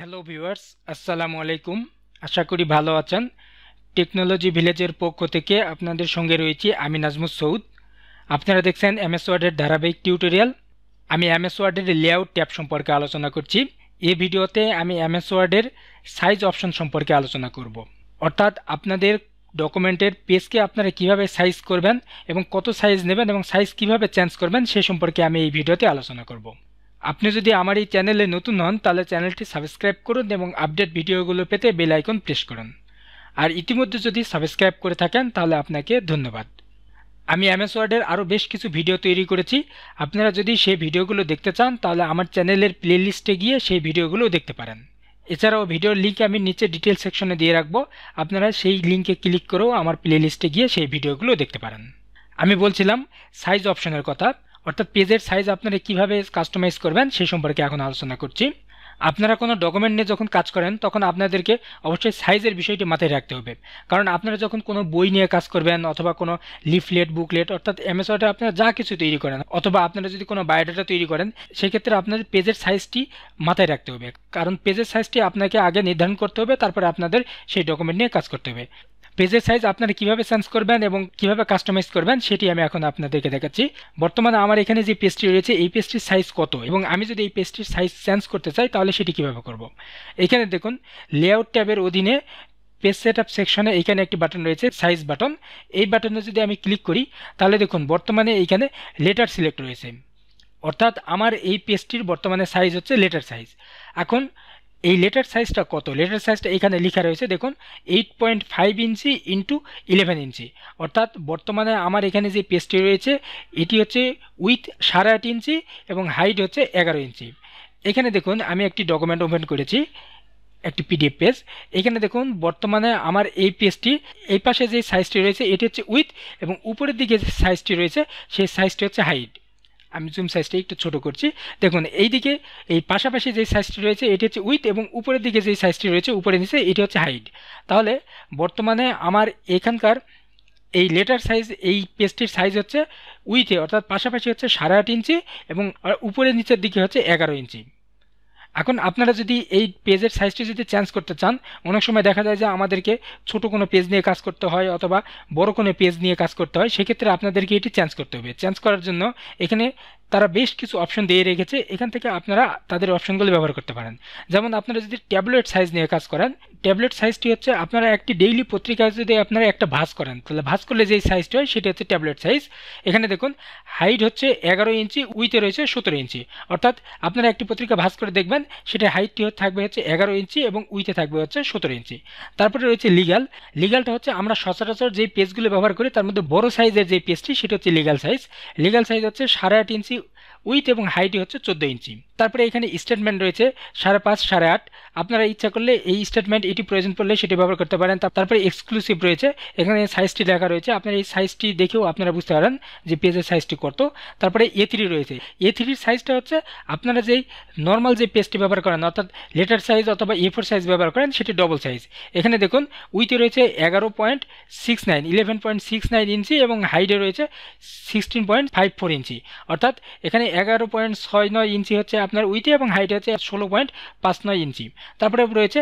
Hello viewers আসসালামু আলাইকুম আশা করি ভালো আছেন টেকনোলজি ভিলেজের পক্ষ থেকে আপনাদের সঙ্গে রয়েছি আমি নাজমুস সৌদ আপনারা দেখছেন এমএস ওয়ার্ডের ধারাবাহিক টিউটোরিয়াল আমি এমএস ওয়ার্ডের লেআউট ট্যাব সম্পর্কে আলোচনা করছি এ ভিডিওতে আমি এমএস ওয়ার্ডের সাইজ অপশন সম্পর্কে আলোচনা করব অর্থাৎ আপনাদের ডকুমেন্টের পেজকে আপনারা কিভাবে সাইজ করবেন এবং কত সাইজ নেবেন এবং সাইজ কিভাবে চেঞ্জ করবেন সে সম্পর্কে আমি এই ভিডিওতে আলোচনা করব আপনি যদি আমার এই চ্যানেলে নতুন হন তাহলে চ্যানেলটি সাবস্ক্রাইব করুন এবং আপডেট ভিডিওগুলো পেতে বেল আইকন প্রেস করুন আর ইতিমধ্যে যদি সাবস্ক্রাইব করে থাকেন তাহলে আপনাকে ধন্যবাদ আমি এমএস ওয়ার্ডের আরও বেশ কিছু ভিডিও তৈরি করেছি আপনারা যদি সেই ভিডিওগুলো দেখতে চান তাহলে আমার চ্যানেলের প্লেলিস্টে গিয়ে সেই ভিডিওগুলো দেখতে পারেন এছাড়াও ভিডিওর লিঙ্ক আমি নিচে ডিটেল সেকশনে দিয়ে রাখবো আপনারা সেই লিঙ্কে ক্লিক করেও আমার প্লেলিস্টে গিয়ে সেই ভিডিওগুলো দেখতে পারেন আমি বলছিলাম সাইজ অপশনের কথা অর্থাৎ পেজের সাইজ আপনারা কিভাবে কাস্টমাইজ করবেন সেই সম্পর্কে এখন আলোচনা করছি আপনারা কোনো ডকুমেন্ট নিয়ে যখন কাজ করেন তখন আপনাদেরকে অবশ্যই সাইজের বিষয়টি মাথায় রাখতে হবে কারণ আপনারা যখন কোনো বই নিয়ে কাজ করবেন অথবা কোনো লিফলেট বুকলেট অর্থাৎ অ্যামাজনটা আপনারা যা কিছু তৈরি করেন অথবা আপনারা যদি কোনো বায়োডাটা তৈরি করেন সেক্ষেত্রে আপনাদের পেজের সাইজটি মাথায় রাখতে হবে কারণ পেজের সাইজটি আপনাকে আগে নির্ধারণ করতে হবে তারপরে আপনাদের সেই ডকুমেন্ট নিয়ে কাজ করতে হবে পেজের সাইজ আপনারা কিভাবে চেঞ্জ করবেন এবং কিভাবে কাস্টমাইজ করবেন সেটি আমি এখন আপনাদেরকে দেখাচ্ছি বর্তমানে আমার এখানে যে পেজটি রয়েছে এই পেজটির সাইজ কত এবং আমি যদি এই পেজটির সাইজ চেঞ্জ করতে চাই তাহলে সেটি কিভাবে করব। এখানে দেখুন লেআউট ট্যাবের অধীনে পেজ সেট আপ সেকশনে এইখানে একটি বাটন রয়েছে সাইজ বাটন এই বাটনে যদি আমি ক্লিক করি তাহলে দেখুন বর্তমানে এইখানে লেটার সিলেক্ট রয়েছে অর্থাৎ আমার এই পেজটির বর্তমানে সাইজ হচ্ছে লেটার সাইজ এখন এই লেটার সাইজটা কত লেটার সাইজটা এখানে লেখা রয়েছে দেখুন eight point five inch into eleven inch অর্থাৎ বর্তমানে আমার এখানে যে পেজটি রয়েছে এটি হচ্ছে উইথ সাড়ে আট ইঞ্চি এবং হাইট হচ্ছে এগারো ইঞ্চি এখানে দেখুন আমি একটি ডকুমেন্ট ওপেন করেছি একটি পিডিএফ পেজ এখানে দেখুন বর্তমানে আমার এই পেজটি এই পাশে যে সাইজটি রয়েছে এটি হচ্ছে উইথ এবং উপরের দিকে যে সাইজটি রয়েছে সেই সাইজটি হচ্ছে হাইট আমি জুম সাইজটা একটু ছোট করছি দেখুন এইদিকে এই পাশাপাশি যে সাইজটি রয়েছে এটি হচ্ছে উইথ এবং উপরের দিকে যে সাইজটি রয়েছে উপরে নিচে এটি হচ্ছে হাইট তাহলে বর্তমানে আমার এখানকার এই লেটার সাইজ এই পেজটির সাইজ হচ্ছে উইথে অর্থাৎ পাশাপাশি হচ্ছে সাড়ে আট ইঞ্চি এবং উপরে নিচের দিকে হচ্ছে এগারো ইঞ্চি এখন আপনারা যদি এই পেজের সাইজটি যদি চেঞ্জ করতে চান অনেক সময় দেখা যায় যে আমাদেরকে ছোট কোনো পেজ নিয়ে কাজ করতে হয় অথবা বড় কোনো পেজ নিয়ে কাজ করতে হয় সেক্ষেত্রে আপনাদেরকে এটি চেঞ্জ করতে হবে চেঞ্জ করার জন্য এখানে তারা বেশ কিছু অপশন দিয়ে রেখেছে এখান থেকে আপনারা তাদের অপশনগুলো ব্যবহার করতে পারেন যেমন আপনারা যদি ট্যাবলেট সাইজ নিয়ে কাজ করেন ট্যাবলেট সাইজটি হচ্ছে আপনারা একটি ডেইলি পত্রিকায় যদি আপনারা একটা ভাস করেন তাহলে ভাস করলে যেই সাইজটি হয় সেটি হচ্ছে ট্যাবলেট সাইজ এখানে দেখুন হাইট হচ্ছে এগারো ইঞ্চি উইতে রয়েছে সতেরো ইঞ্চি অর্থাৎ আপনারা একটি পত্রিকা ভাস করে দেখবেন সেটার হাইটটি থাকবে হচ্ছে এগারো ইঞ্চি এবং উইতে থাকবে হচ্ছে সতেরো ইঞ্চি তারপরে রয়েছে লিগাল লিগালটা হচ্ছে আমরা সচরাচর যে পেজগুলো ব্যবহার করি তার মধ্যে বড় সাইজের যে পেজটি সেটা হচ্ছে লিগাল সাইজ লিগাল সাইজ হচ্ছে সাড়ে আট ইঞ্চি you. উইথ এবং হাইটি হচ্ছে চোদ্দো ইঞ্চি তারপরে এখানে স্টেটমেন্ট রয়েছে সাড়ে পাঁচ সাড়ে আট আপনারা ইচ্ছা করলে এই স্টেটমেন্ট এটি প্রয়োজন পড়লে সেটি ব্যবহার করতে পারেন তারপরে এক্সক্লুসিভ রয়েছে এখানে সাইজটি লেখা রয়েছে আপনার এই সাইজটি দেখেও আপনারা বুঝতে পারেন যে পেজের সাইজটি কত তারপরে এ থ্রি রয়েছে এ থ্রির সাইজটা হচ্ছে আপনারা যেই নর্মাল যে পেজটি ব্যবহার করেন অর্থাৎ লেটার সাইজ অথবা এ ফোর সাইজ ব্যবহার করেন সেটি ডবল সাইজ এখানে দেখুন উইথে রয়েছে এগারো point six nine eleven point six nine inch এবং হাইডে রয়েছে sixteen point five four inch অর্থাৎ এখানে এগারো পয়েন্ট ছয় নয় ইঞ্চি হচ্ছে আপনার উইথে এবং হাইট হচ্ছে ষোলো পয়েন্ট পাঁচ নয় ইঞ্চি তারপরে রয়েছে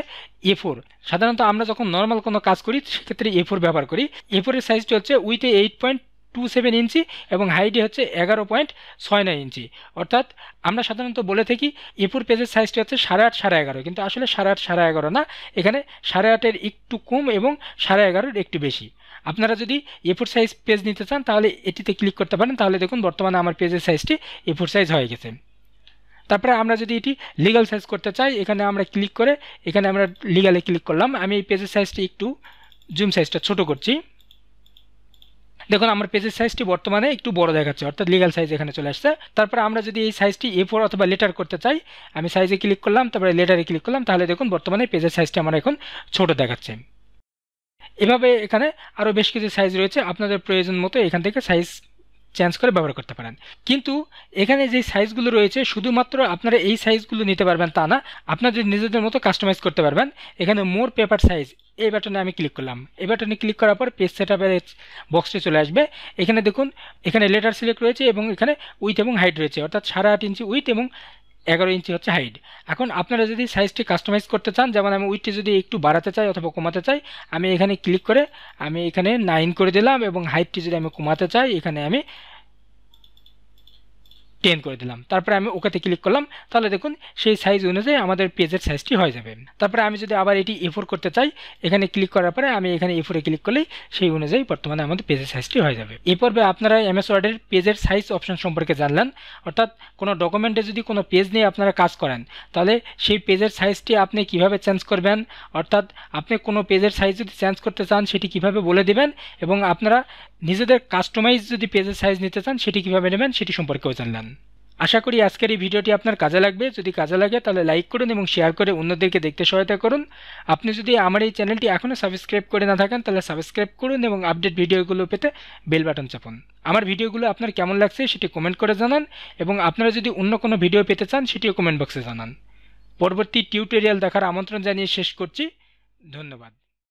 এ ফোর সাধারণত আমরা যখন নর্মাল কোনো কাজ করি সেক্ষেত্রে এ ফোর ব্যবহার করি এ ফোরের সাইজটি হচ্ছে উইথে eight point two seven inch এবং হাইটে হচ্ছে এগারো পয়েন্ট ছয় নয় ইঞ্চি অর্থাৎ আমরা সাধারণত বলে থাকি এপুর পেজের সাইজটি হচ্ছে সাড়ে আট সাড়ে এগারো কিন্তু আসলে সাড়ে আট সাড়ে এগারো না এখানে সাড়ে আটের একটু কম এবং সাড়ে এগারোর একটু বেশি আপনারা যদি এ ফোর সাইজ পেজ নিতে চান তাহলে এটিতে ক্লিক করতে পারেন তাহলে দেখুন বর্তমানে আমার পেজের সাইজটি এ ফোর সাইজ হয়ে গেছে তারপরে আমরা যদি এটি লিগাল সাইজ করতে চাই এখানে আমরা ক্লিক করে এখানে আমরা লিগালে ক্লিক করলাম আমি এই পেজের সাইজটি একটু জুম সাইজটা ছোট করছি দেখুন আমার পেজের সাইজটি বর্তমানে একটু বড় দেখাচ্ছে অর্থাৎ লিগাল সাইজ এখানে চলে আসছে তারপর আমরা যদি এই সাইজটি এ ফোর অথবা লেটার করতে চাই আমি সাইজে ক্লিক করলাম তারপরে লেটারে ক্লিক করলাম তাহলে দেখুন বর্তমানে পেজের সাইজটি আমার এখন ছোট দেখাচ্ছে এভাবে এখানে আরও বেশ কিছু সাইজ রয়েছে আপনাদের প্রয়োজন মতো এখান থেকে সাইজ চেঞ্জ করে ব্যবহার করতে পারেন কিন্তু এখানে যে সাইজগুলো রয়েছে শুধুমাত্র আপনারা এই সাইজগুলো নিতে পারবেন তা না আপনাদের নিজেদের মতো কাস্টমাইজ করতে পারবেন এখানে মোর পেপার সাইজ এই ব্যাটনে আমি ক্লিক করলাম এই বাটনে ক্লিক করার পর পেজ সেট আপের বক্সটি চলে আসবে এখানে দেখুন এখানে লেটার সিলেক্ট রয়েছে এবং এখানে উইথ এবং হাইট রয়েছে অর্থাৎ সাড়ে আট ইঞ্চি উইথ এবং এগারো ইঞ্চি হচ্ছে হাইট এখন আপনারা যদি সাইজটি কাস্টমাইজ করতে চান যেমন আমি উইটটি যদি একটু বাড়াতে চাই অথবা কমাতে চাই আমি এখানে ক্লিক করে আমি এখানে নাইন করে দিলাম এবং হাইটটি যদি আমি কমাতে চাই এখানে আমি টেন করে দিলাম তারপরে আমি ওকেতে ক্লিক করলাম তাহলে দেখুন সেই সাইজ অনুযায়ী আমাদের পেজের সাইজটি হয়ে যাবে তারপরে আমি যদি আবার এটি এফোর করতে চাই এখানে ক্লিক করার পরে আমি এখানে এফোরে ক্লিক করলেই সেই অনুযায়ী বর্তমানে আমাদের পেজের সাইজটি হয়ে যাবে এ পর্বে আপনারা এমএস ওয়ার্ডের পেজের সাইজ অপশন সম্পর্কে জানলেন অর্থাৎ কোনো ডকুমেন্টে যদি কোনো পেজ নিয়ে আপনারা কাজ করেন তাহলে সেই পেজের সাইজটি আপনি কিভাবে চেঞ্জ করবেন অর্থাৎ আপনি কোনো পেজের সাইজ যদি চেঞ্জ করতে চান সেটি কিভাবে বলে দেবেন এবং আপনারা নিজেদের কাস্টমাইজ যদি পেজের সাইজ নিতে চান সেটি কীভাবে নেবেন সেটি সম্পর্কেও জানলেন আশা করি আজকের এই ভিডিওটি আপনার কাজে লাগবে যদি কাজে লাগে তাহলে লাইক করুন এবং শেয়ার করে অন্যদেরকে দেখতে সহায়তা করুন আপনি যদি আমার এই চ্যানেলটি এখনও সাবস্ক্রাইব করে না থাকেন তাহলে সাবস্ক্রাইব করুন এবং আপডেট ভিডিওগুলো পেতে বেল বাটন চাপুন আমার ভিডিওগুলো আপনার কেমন লাগছে সেটি কমেন্ট করে জানান এবং আপনারা যদি অন্য কোনো ভিডিও পেতে চান সেটিও কমেন্ট বক্সে জানান পরবর্তী টিউটোরিয়াল দেখার আমন্ত্রণ জানিয়ে শেষ করছি ধন্যবাদ